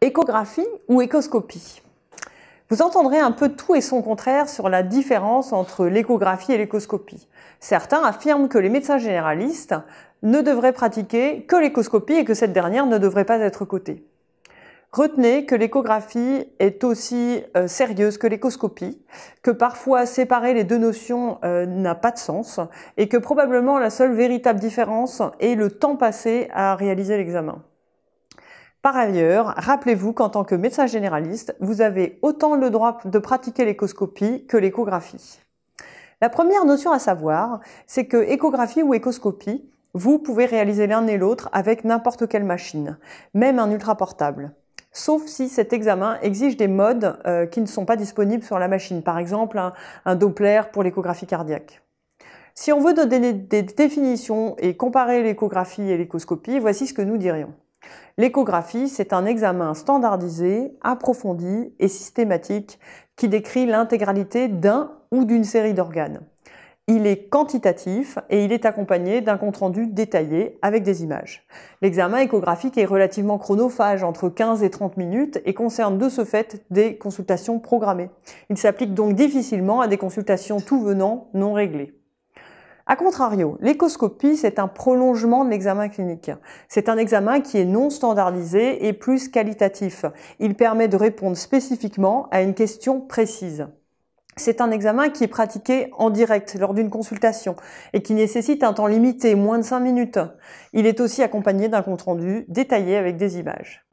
Échographie ou écoscopie Vous entendrez un peu tout et son contraire sur la différence entre l'échographie et l'écoscopie. Certains affirment que les médecins généralistes ne devraient pratiquer que l'écoscopie et que cette dernière ne devrait pas être cotée. Retenez que l'échographie est aussi euh, sérieuse que l'écoscopie, que parfois séparer les deux notions euh, n'a pas de sens et que probablement la seule véritable différence est le temps passé à réaliser l'examen. Par ailleurs, rappelez-vous qu'en tant que médecin généraliste, vous avez autant le droit de pratiquer l'échoscopie que l'échographie. La première notion à savoir, c'est que échographie ou échoscopie, vous pouvez réaliser l'un et l'autre avec n'importe quelle machine, même un ultra-portable sauf si cet examen exige des modes euh, qui ne sont pas disponibles sur la machine, par exemple un, un Doppler pour l'échographie cardiaque. Si on veut donner des définitions et comparer l'échographie et l'échoscopie, voici ce que nous dirions. L'échographie, c'est un examen standardisé, approfondi et systématique qui décrit l'intégralité d'un ou d'une série d'organes il est quantitatif et il est accompagné d'un compte-rendu détaillé avec des images. L'examen échographique est relativement chronophage, entre 15 et 30 minutes, et concerne de ce fait des consultations programmées. Il s'applique donc difficilement à des consultations tout venant non réglées. A contrario, l'échoscopie, c'est un prolongement de l'examen clinique. C'est un examen qui est non standardisé et plus qualitatif. Il permet de répondre spécifiquement à une question précise. C'est un examen qui est pratiqué en direct lors d'une consultation et qui nécessite un temps limité, moins de 5 minutes. Il est aussi accompagné d'un compte-rendu détaillé avec des images.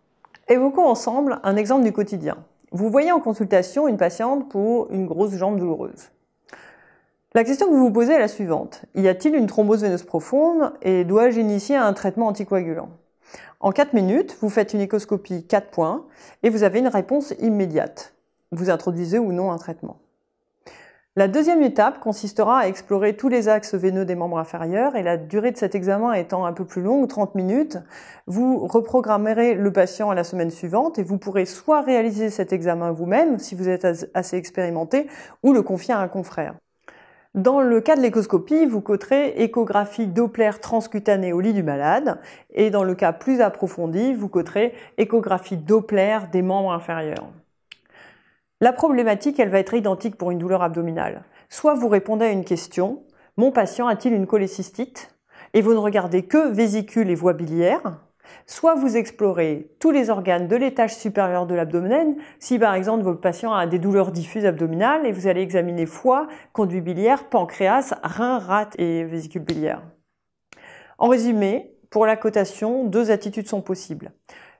Évoquons ensemble un exemple du quotidien. Vous voyez en consultation une patiente pour une grosse jambe douloureuse. La question que vous vous posez est la suivante. Y a-t-il une thrombose veineuse profonde et dois-je initier un traitement anticoagulant En 4 minutes, vous faites une écoscopie 4 points et vous avez une réponse immédiate. Vous introduisez ou non un traitement. La deuxième étape consistera à explorer tous les axes veineux des membres inférieurs et la durée de cet examen étant un peu plus longue, 30 minutes, vous reprogrammerez le patient à la semaine suivante et vous pourrez soit réaliser cet examen vous-même si vous êtes assez expérimenté ou le confier à un confrère. Dans le cas de l'écoscopie, vous coterez échographie Doppler transcutanée au lit du malade et dans le cas plus approfondi, vous coterez échographie Doppler des membres inférieurs. La problématique, elle va être identique pour une douleur abdominale. Soit vous répondez à une question, mon patient a-t-il une cholécystite Et vous ne regardez que vésicule et voies biliaires. Soit vous explorez tous les organes de l'étage supérieur de l'abdomen, si par exemple votre patient a des douleurs diffuses abdominales, et vous allez examiner foie, conduit biliaire, pancréas, rein, rate et vésicule biliaire. En résumé, pour la cotation, deux attitudes sont possibles.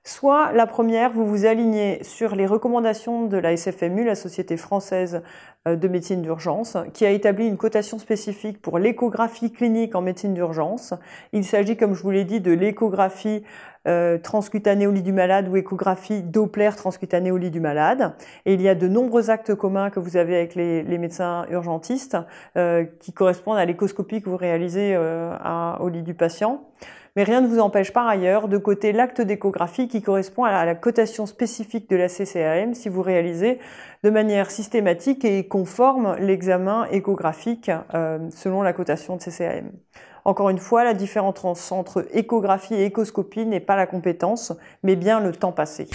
Soit la première, vous vous alignez sur les recommandations de la SFMU, la Société française euh, de médecine d'urgence, qui a établi une cotation spécifique pour l'échographie clinique en médecine d'urgence. Il s'agit, comme je vous l'ai dit, de l'échographie euh, transcutanée au lit du malade ou échographie Doppler transcutanée au lit du malade. Et il y a de nombreux actes communs que vous avez avec les, médecins urgentistes euh, qui correspondent à l'échoscopie que vous réalisez au lit du patient mais rien ne vous empêche par ailleurs de coter l'acte d'échographie qui correspond à la cotation spécifique de la CCAM si vous réalisez de manière systématique et conforme l'examen échographique euh, selon la cotation de CCAM. Encore une fois, la différence entre échographie et échoscopie n'est pas la compétence, mais bien le temps passé.